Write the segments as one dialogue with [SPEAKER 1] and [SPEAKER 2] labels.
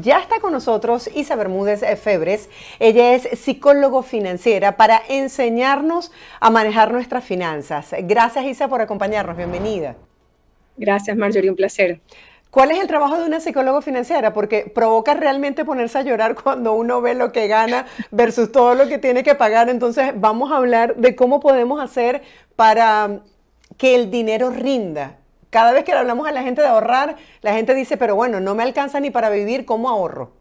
[SPEAKER 1] Ya está con nosotros Isa Bermúdez eh, Febres. Ella es psicólogo financiera para enseñarnos a manejar nuestras finanzas. Gracias Isa por acompañarnos. Bienvenida. Gracias Marjorie, un placer. ¿Cuál es el trabajo de una psicóloga financiera? Porque provoca realmente ponerse a llorar cuando uno ve lo que gana versus todo lo que tiene que pagar. Entonces vamos a hablar de cómo podemos hacer para que el dinero rinda cada vez que le hablamos a la gente de ahorrar, la gente dice, pero bueno, no me alcanza ni para vivir, ¿cómo
[SPEAKER 2] ahorro?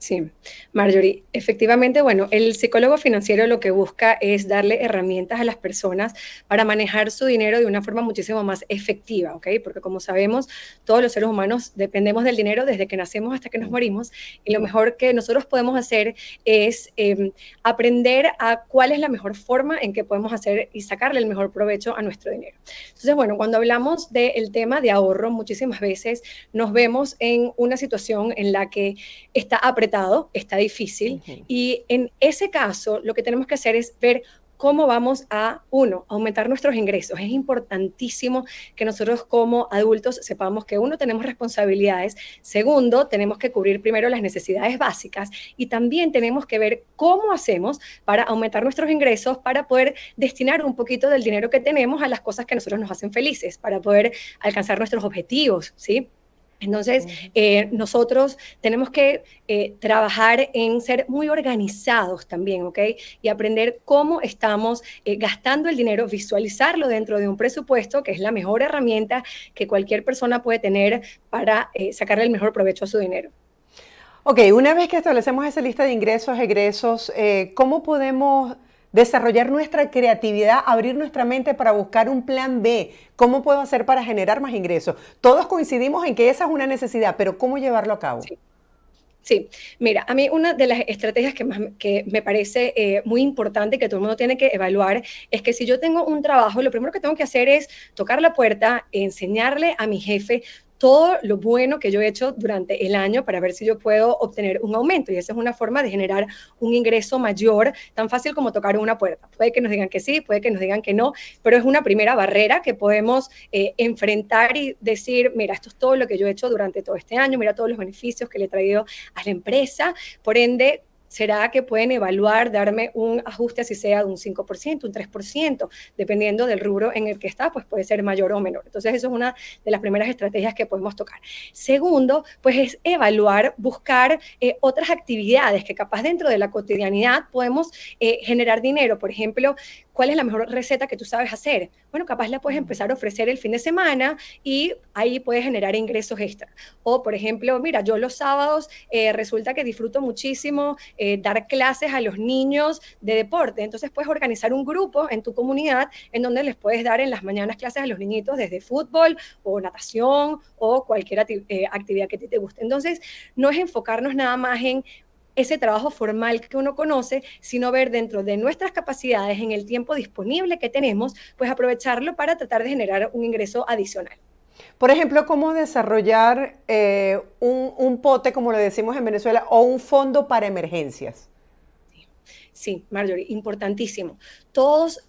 [SPEAKER 2] Sí, Marjorie, efectivamente, bueno, el psicólogo financiero lo que busca es darle herramientas a las personas para manejar su dinero de una forma muchísimo más efectiva, ¿ok? Porque como sabemos, todos los seres humanos dependemos del dinero desde que nacemos hasta que nos morimos y lo mejor que nosotros podemos hacer es em, aprender a cuál es la mejor forma en que podemos hacer y sacarle el mejor provecho a nuestro dinero. Entonces, bueno, cuando hablamos del tema de ahorro, muchísimas veces nos vemos en una situación en la que está apretando está difícil. Y en ese caso, lo que tenemos que hacer es ver cómo vamos a, uno, aumentar nuestros ingresos. Es importantísimo que nosotros como adultos sepamos que, uno, tenemos responsabilidades, segundo, tenemos que cubrir primero las necesidades básicas y también tenemos que ver cómo hacemos para aumentar nuestros ingresos, para poder destinar un poquito del dinero que tenemos a las cosas que nosotros nos hacen felices, para poder alcanzar nuestros objetivos, ¿sí? Entonces, eh, nosotros tenemos que eh, trabajar en ser muy organizados también, ¿ok? Y aprender cómo estamos eh, gastando el dinero, visualizarlo dentro de un presupuesto, que es la mejor herramienta que cualquier persona puede tener para sacarle el mejor provecho a su dinero.
[SPEAKER 1] Ok, una vez que establecemos esa lista de ingresos, egresos, ¿cómo podemos desarrollar nuestra creatividad, abrir nuestra mente para buscar un plan B. ¿Cómo puedo hacer para generar más ingresos? Todos coincidimos en que esa es una necesidad, pero ¿cómo llevarlo a cabo?
[SPEAKER 2] Sí. mira, a mí una de las estrategias que, más, me parece eh, muy importante que todo el mundo tiene que evaluar es que si yo tengo un trabajo, lo primero que tengo que hacer es tocar la puerta, enseñarle a mi jefe todo lo bueno que yo he hecho durante el año para ver si yo puedo obtener un aumento. Y esa es una forma de generar un ingreso mayor, tan fácil como tocar una puerta. Puede que nos digan que sí, puede que nos digan que no, pero es una primera barrera que podemos eh, enfrentar y decir, mira, esto es todo lo que yo he hecho durante todo este año, mira todos los beneficios que le he traído a la empresa. Por ende, será que pueden evaluar, darme un ajuste, así sea de un 5%, un 3%, dependiendo del rubro en el que está, pues puede ser mayor o menor. Entonces, eso es una de las primeras estrategias que podemos tocar. Segundo, pues es evaluar, buscar eh, otras actividades que capaz dentro de la cotidianidad podemos eh, generar dinero. Por ejemplo, ¿cuál es la mejor receta que tú sabes hacer? Bueno, capaz la puedes empezar a ofrecer el fin de semana y ahí puedes generar ingresos extra. O, por ejemplo, mira, yo los sábados eh, resulta que disfruto muchísimo eh, dar clases a los niños de deporte. Entonces puedes organizar un grupo en tu comunidad en donde les puedes dar en las mañanas clases a los niñitos desde fútbol o natación o cualquier eh, actividad que te guste. Entonces, no es enfocarnos nada más en ese trabajo formal que uno conoce, sino ver dentro de nuestras capacidades, en el tiempo disponible que tenemos, pues aprovecharlo para tratar de generar un ingreso adicional.
[SPEAKER 1] Por ejemplo, cómo desarrollar eh, un, pote, como
[SPEAKER 2] lo decimos en Venezuela, o un fondo para emergencias. Sí, Marjorie, importantísimo. Todos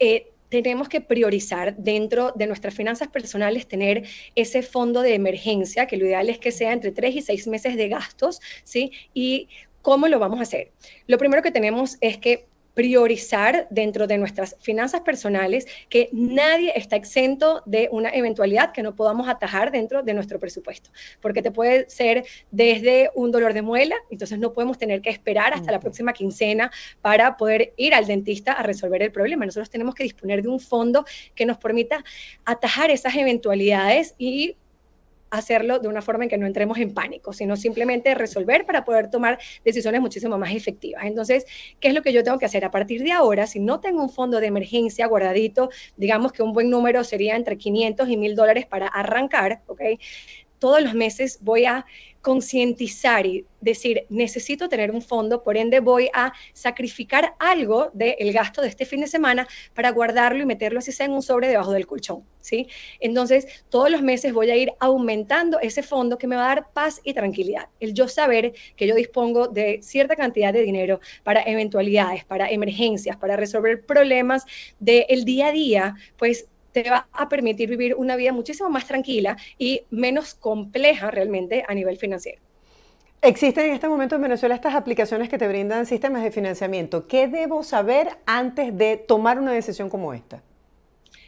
[SPEAKER 2] eh, tenemos que priorizar dentro de nuestras finanzas personales tener ese fondo de emergencia, que lo ideal es que sea entre tres y seis meses de gastos, ¿sí? Y ¿cómo lo vamos a hacer? Lo primero que tenemos es que priorizar dentro de nuestras finanzas personales que nadie está exento de una eventualidad que no podamos atajar dentro de nuestro presupuesto, porque te puede ser desde un dolor de muela, entonces no podemos tener que esperar hasta la próxima quincena para poder ir al dentista a resolver el problema. Nosotros tenemos que disponer de un fondo que nos permita atajar esas eventualidades y hacerlo de una forma en que no entremos en pánico, sino simplemente resolver para poder tomar decisiones muchísimo más efectivas. Entonces, ¿qué es lo que yo tengo que hacer? A partir de ahora, si no tengo un fondo de emergencia guardadito, digamos que un buen número sería entre 500 y 1000 dólares para arrancar, ¿ok? Todos los meses voy a concientizar y decir, necesito tener un fondo, por ende voy a sacrificar algo del gasto de este fin de semana para guardarlo y meterlo así sea en un sobre debajo del colchón, ¿sí? Entonces, todos los meses voy a ir aumentando ese fondo que me va a dar paz y tranquilidad. El yo saber que yo dispongo de cierta cantidad de dinero para eventualidades, para emergencias, para resolver problemas del día a día, pues te va a permitir vivir una vida muchísimo más tranquila y menos compleja realmente a nivel financiero.
[SPEAKER 1] Existen en este momento en Venezuela estas aplicaciones que te brindan sistemas de financiamiento. ¿Qué debo saber
[SPEAKER 2] antes de tomar una decisión como esta?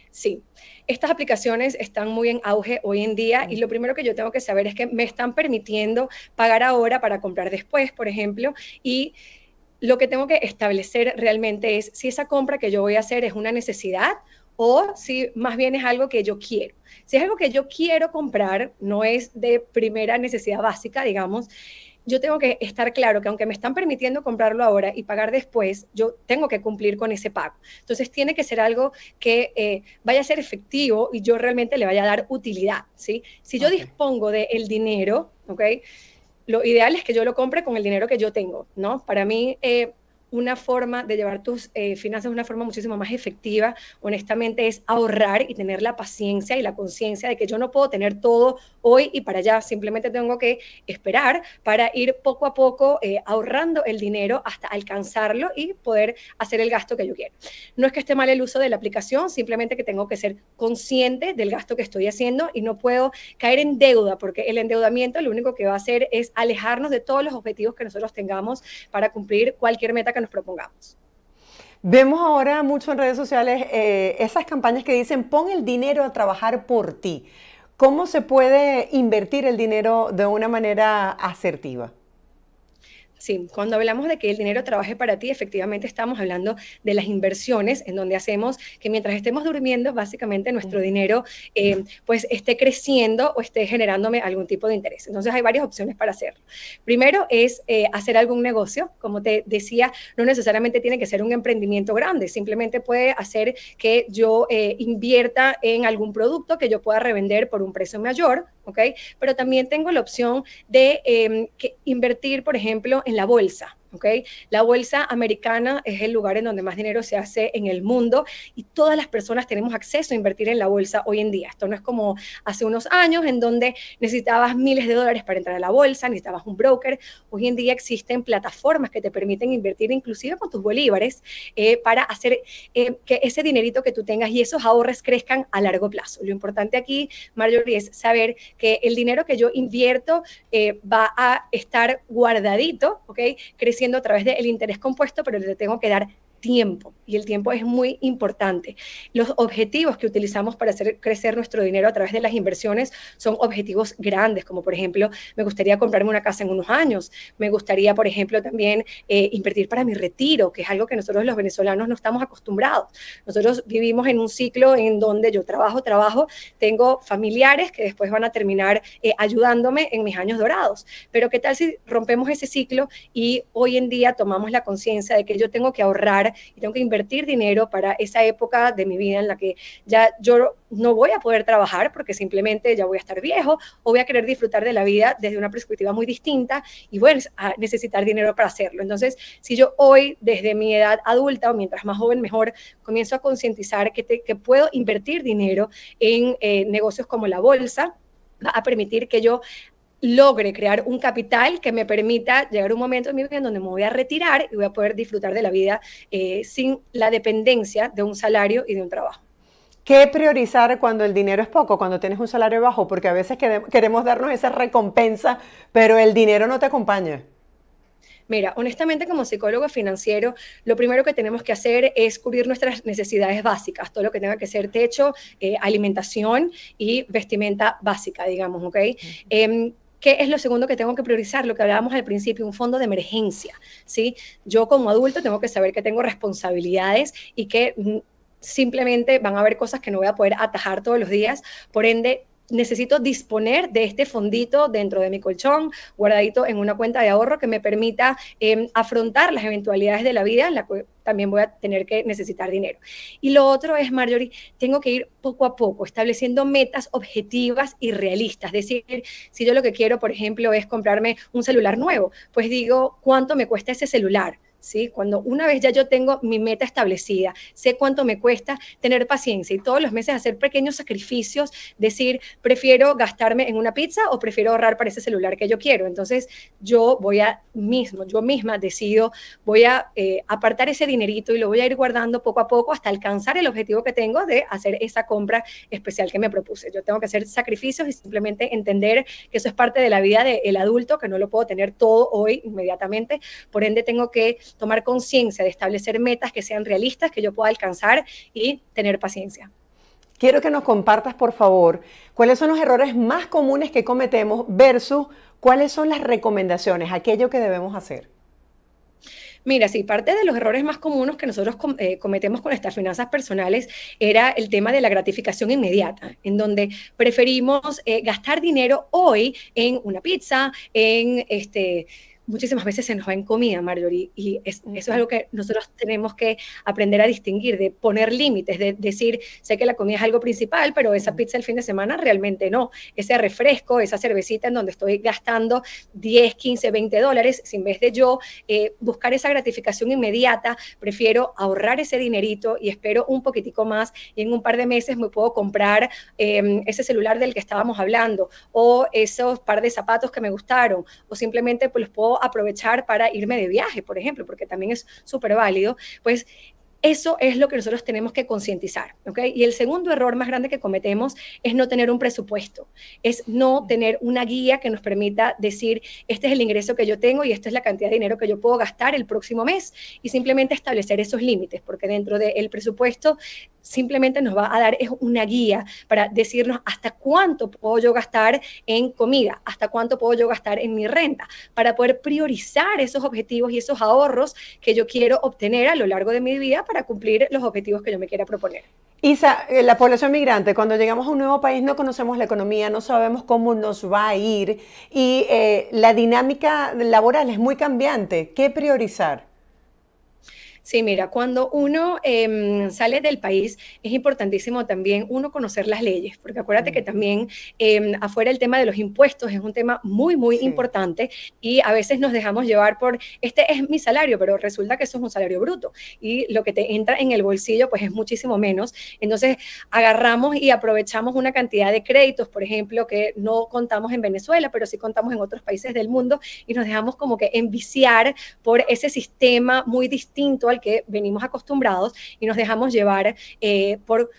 [SPEAKER 2] Sí, estas aplicaciones están muy en auge hoy en día y lo primero que yo tengo que saber es que me están permitiendo pagar ahora para comprar después, por ejemplo, y lo que tengo que establecer realmente es si esa compra que yo voy a hacer es una necesidad o si más bien es algo que yo quiero. Si es algo que yo quiero comprar, no es de primera necesidad básica, digamos, yo tengo que estar claro que aunque me están permitiendo comprarlo ahora y pagar después, yo tengo que cumplir con ese pago. Entonces tiene que ser algo que eh, vaya a ser efectivo y yo realmente le vaya a dar utilidad, ¿sí? Si yo dispongo del dinero, ¿ok? Lo ideal es que yo lo compre con el dinero que yo tengo, ¿no? Para mí... Eh, una forma de llevar tus eh, finanzas de una forma muchísimo más efectiva, honestamente, es ahorrar y tener la paciencia y la conciencia de que yo no puedo tener todo hoy y para allá, simplemente tengo que esperar para ir poco a poco eh, ahorrando el dinero hasta alcanzarlo y poder hacer el gasto que yo quiero. No es que esté mal el uso de la aplicación, simplemente que tengo que ser consciente del gasto que estoy haciendo y no puedo caer en deuda, porque el endeudamiento lo único que va a hacer es alejarnos de todos los objetivos que nosotros tengamos para cumplir cualquier meta que nos propongamos.
[SPEAKER 1] Vemos ahora mucho en redes sociales eh, esas campañas que dicen pon el dinero a trabajar por ti. ¿Cómo se puede invertir el dinero de una manera asertiva?
[SPEAKER 2] Sí, cuando hablamos de que el dinero trabaje para ti, efectivamente estamos hablando de las inversiones en donde hacemos que mientras estemos durmiendo, básicamente nuestro dinero eh, pues esté creciendo o esté generándome algún tipo de interés. Entonces hay varias opciones para hacerlo. Primero es eh, hacer algún negocio, como te decía, no necesariamente tiene que ser un emprendimiento grande, simplemente puede hacer que yo eh, invierta en algún producto que yo pueda revender por un precio mayor, ¿ok? Pero también tengo la opción de em, invertir, por ejemplo, en la bolsa. ¿okay? La bolsa americana es el lugar en donde más dinero se hace en el mundo y todas las personas tenemos acceso a invertir en la bolsa hoy en día. Esto no es como hace unos años en donde necesitabas miles de dólares para entrar a la bolsa, necesitabas un broker. Hoy en día existen plataformas que te permiten invertir inclusive con tus bolívares eh, para hacer eh, que ese dinerito que tú tengas y esos ahorros crezcan a largo plazo. Lo importante aquí, Marjorie, es saber que el dinero que yo invierto eh, va a estar guardadito, ¿ok? Creciendo a través del interés compuesto, pero le tengo que dar tiempo el tiempo es muy importante. Los objetivos que utilizamos para hacer crecer nuestro dinero a través de las inversiones son objetivos grandes, como por ejemplo, me gustaría comprarme una casa en unos años, me gustaría, por ejemplo, también eh, invertir para mi retiro, que es algo que nosotros los venezolanos no estamos acostumbrados. Nosotros vivimos en un ciclo en donde yo trabajo, trabajo, tengo familiares que después van a terminar eh, ayudándome en mis años dorados. Pero ¿qué tal si rompemos ese ciclo y hoy en día tomamos la conciencia de que yo tengo que ahorrar y tengo que invertir? dinero para esa época de mi vida en la que ya yo no voy a poder trabajar porque simplemente ya voy a estar viejo o voy a querer disfrutar de la vida desde una perspectiva muy distinta y voy a ah, necesitar dinero para hacerlo. Entonces, si yo hoy, desde mi edad adulta o mientras más joven mejor, comienzo a concientizar que, puedo invertir dinero en eh, negocios como la bolsa, va a permitir que yo logre crear un capital que me permita llegar a un momento en mi vida donde me voy a retirar y voy a poder disfrutar de la vida eh, sin la dependencia de un salario y de un trabajo.
[SPEAKER 1] ¿Qué priorizar cuando el dinero es poco, cuando tienes un salario bajo? Porque a veces queremos darnos esa recompensa, pero el dinero no te acompaña.
[SPEAKER 2] Mira, honestamente como psicólogo financiero, lo primero que tenemos que hacer es cubrir nuestras necesidades básicas, todo lo que tenga que ser techo, eh, alimentación y vestimenta básica, digamos, ¿ok? En em, ¿Qué es lo segundo que tengo que priorizar? Lo que hablábamos al principio, un fondo de emergencia, ¿sí? Yo como adulto tengo que saber que tengo responsabilidades y que mm, simplemente van a haber cosas que no voy a poder atajar todos los días, por ende necesito disponer de este fondito dentro de mi colchón, guardadito en una cuenta de ahorro que me permita em, afrontar las eventualidades de la vida en la que también voy a tener que necesitar dinero. Y lo otro es, Marjorie, tengo que ir poco a poco, estableciendo metas objetivas y realistas. Es decir, si yo lo que quiero, por ejemplo, es comprarme un celular nuevo, pues digo, ¿cuánto me cuesta ese celular? ¿sí? Cuando una vez ya yo tengo mi meta establecida, sé cuánto me cuesta tener paciencia y todos los meses hacer pequeños sacrificios, decir, prefiero gastarme en una pizza o prefiero ahorrar para ese celular que yo quiero. Entonces, yo voy a mismo, yo misma decido, voy a eh, apartar ese dinerito y lo voy a ir guardando poco a poco hasta alcanzar el objetivo que tengo de hacer esa compra especial que me propuse. Yo tengo que hacer sacrificios y simplemente entender que eso es parte de la vida del adulto, que no lo puedo tener todo hoy inmediatamente. Por ende, tengo que tomar conciencia de establecer metas que sean realistas, que yo pueda alcanzar y tener paciencia. Quiero que nos compartas, por favor,
[SPEAKER 1] cuáles son los errores más comunes que cometemos versus cuáles son las recomendaciones,
[SPEAKER 2] aquello que debemos hacer. Mira, sí, parte de los errores más comunes que nosotros eh, cometemos con estas finanzas personales era el tema de la gratificación inmediata, en donde preferimos eh, gastar dinero hoy en una pizza, en este muchísimas veces se nos va en comida, Marjorie, y eso es algo que nosotros tenemos que aprender a distinguir, de poner límites, de decir, sé que la comida es algo principal, pero esa pizza el fin de semana realmente no. Ese refresco, esa cervecita en donde estoy gastando 10, 15, 20 dólares, si en vez de yo eh, buscar esa gratificación inmediata, prefiero ahorrar ese dinerito y espero un poquitico más y en un par de meses me puedo comprar em, ese celular del que estábamos hablando o esos par de zapatos que me gustaron o simplemente pues los puedo aprovechar para irme de viaje, por ejemplo, porque también es súper válido, pues eso es lo que nosotros tenemos que concientizar, ¿ok? Y el segundo error más grande que cometemos es no tener un presupuesto, es no tener una guía que nos permita decir, este es el ingreso que yo tengo y esta es la cantidad de dinero que yo puedo gastar el próximo mes y simplemente establecer esos límites, porque dentro del presupuesto simplemente nos va a dar es una guía para decirnos hasta cuánto puedo yo gastar en comida, hasta cuánto puedo yo gastar en mi renta, para poder priorizar esos objetivos y esos ahorros que yo quiero obtener a lo largo de mi vida para cumplir los objetivos que yo me quiera proponer.
[SPEAKER 1] Isa, eh, la población migrante, cuando llegamos a un nuevo país no conocemos la economía, no sabemos cómo nos va a ir y eh, la dinámica
[SPEAKER 2] laboral es muy cambiante. ¿Qué priorizar? Sí, mira, cuando uno em, sale del país es importantísimo también uno conocer las leyes, porque acuérdate que también em, afuera el tema de los impuestos es un tema muy, muy importante y a veces nos dejamos llevar por, este es mi salario, pero resulta que eso es un salario bruto y lo que te entra en el bolsillo pues es muchísimo menos. Entonces agarramos y aprovechamos una cantidad de créditos, por ejemplo, que no contamos en Venezuela, pero sí contamos en otros países del mundo y nos dejamos como que enviciar por ese sistema muy distinto al que venimos acostumbrados y nos dejamos llevar eh, por,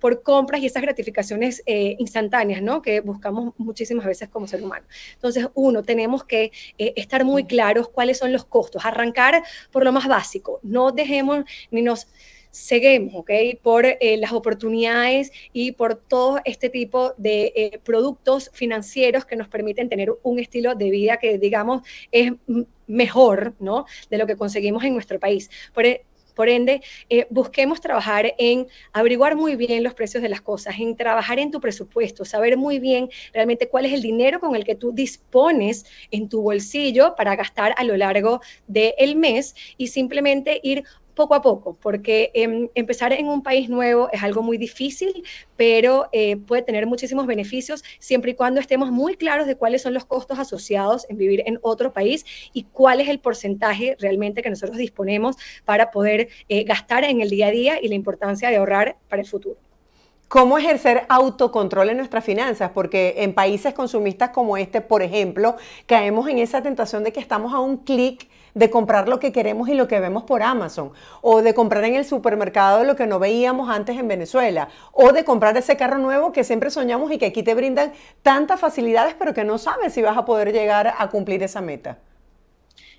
[SPEAKER 2] por, compras y esas gratificaciones eh, instantáneas, ¿no? Que buscamos muchísimas veces como ser humano. Entonces, uno, tenemos que eh, estar muy claros cuáles son los costos, arrancar por lo más básico, no dejemos ni nos ceguemos, ¿ok? Por las oportunidades y por todo este tipo de productos financieros que nos permiten tener un estilo de vida que, digamos, es mm, mejor, ¿no? De lo que conseguimos en nuestro país. Por, e, ende, eh, busquemos trabajar en averiguar muy bien los precios de las cosas, en trabajar en tu presupuesto, saber muy bien realmente cuál es el dinero con el que tú dispones en tu bolsillo para gastar a lo largo del mes y simplemente ir poco a poco, porque em, empezar en un país nuevo es algo muy difícil, pero eh, puede tener muchísimos beneficios siempre y cuando estemos muy claros de cuáles son los costos asociados en vivir en otro país y cuál es el porcentaje realmente que nosotros disponemos para poder eh, gastar en el día a día y la importancia de ahorrar para el futuro
[SPEAKER 1] cómo ejercer autocontrol en nuestras finanzas, porque en países consumistas como este, por ejemplo, caemos en esa tentación de que estamos a un clic de comprar lo que queremos y lo que vemos por Amazon, o de comprar en el supermercado lo que no veíamos antes en Venezuela, o de comprar ese carro nuevo que siempre soñamos y que aquí te brindan tantas facilidades, pero que no sabes si vas a poder llegar a cumplir esa meta.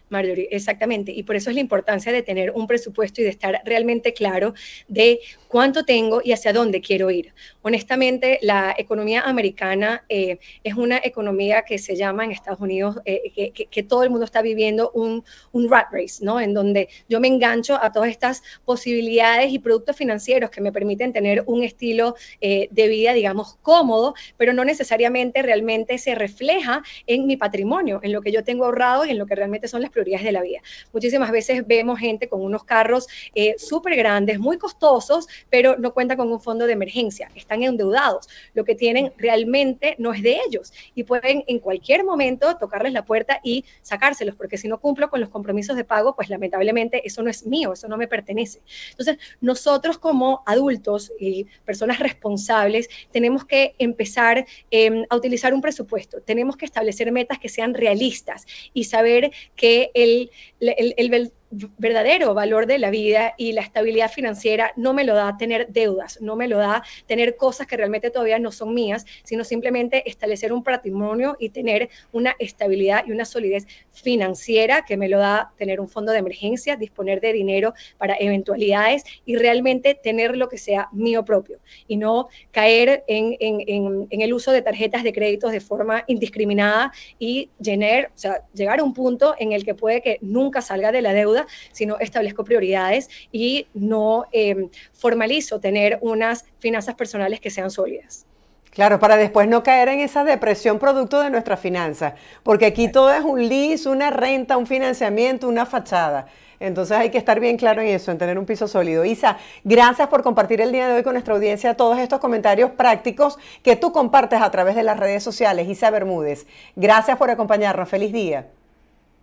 [SPEAKER 2] Marjorie, exactamente. Y por eso es la importancia de tener un presupuesto y de estar realmente claro de cuánto tengo y hacia dónde quiero ir. Honestamente, la economía americana eh, es una economía que se llama en Estados Unidos, eh, que, todo el mundo está viviendo un, un rat race, ¿no? En donde yo me engancho a todas estas posibilidades y productos financieros que me permiten tener un estilo eh, de vida, digamos, cómodo, pero no necesariamente realmente se refleja en mi patrimonio, en lo que yo tengo ahorrado y en lo que realmente son las de la vida. Muchísimas veces vemos gente con unos carros eh, súper grandes, muy costosos, pero no cuenta con un fondo de emergencia, están endeudados. Lo que tienen realmente no es de ellos y pueden en cualquier momento tocarles la puerta y sacárselos, porque si no cumplo con los compromisos de pago, pues lamentablemente eso no es mío, eso no me pertenece. Entonces, nosotros como adultos y personas responsables tenemos que empezar em, a utilizar un presupuesto, tenemos que establecer metas que sean realistas y saber que el, el, el, verdadero valor de la vida y la estabilidad financiera no me lo da tener deudas, no me lo da tener cosas que realmente todavía no son mías, sino simplemente establecer un patrimonio y tener una estabilidad y una solidez financiera que me lo da tener un fondo de emergencia, disponer de dinero para eventualidades y realmente tener lo que sea mío propio y no caer en, en, el uso de tarjetas de créditos de forma indiscriminada y llenar, o sea, llegar a un punto en el que puede que nunca salga de la deuda sino establezco prioridades y no em, formalizo tener unas finanzas personales que sean sólidas.
[SPEAKER 1] Claro, para después no caer en esa depresión producto de nuestras finanzas, porque aquí todo es un lease, una renta, un financiamiento, una fachada. Entonces hay que estar bien claro en eso, en tener un piso sólido. Isa, gracias por compartir el día de hoy con nuestra audiencia todos estos comentarios prácticos que tú compartes a través de las redes sociales. Isa Bermúdez, gracias por acompañarnos. Feliz día.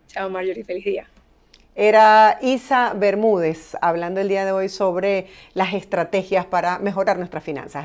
[SPEAKER 2] Chao, Marjorie. Feliz día.
[SPEAKER 1] Era Isa Bermúdez hablando el día de hoy sobre las estrategias para mejorar nuestras finanzas.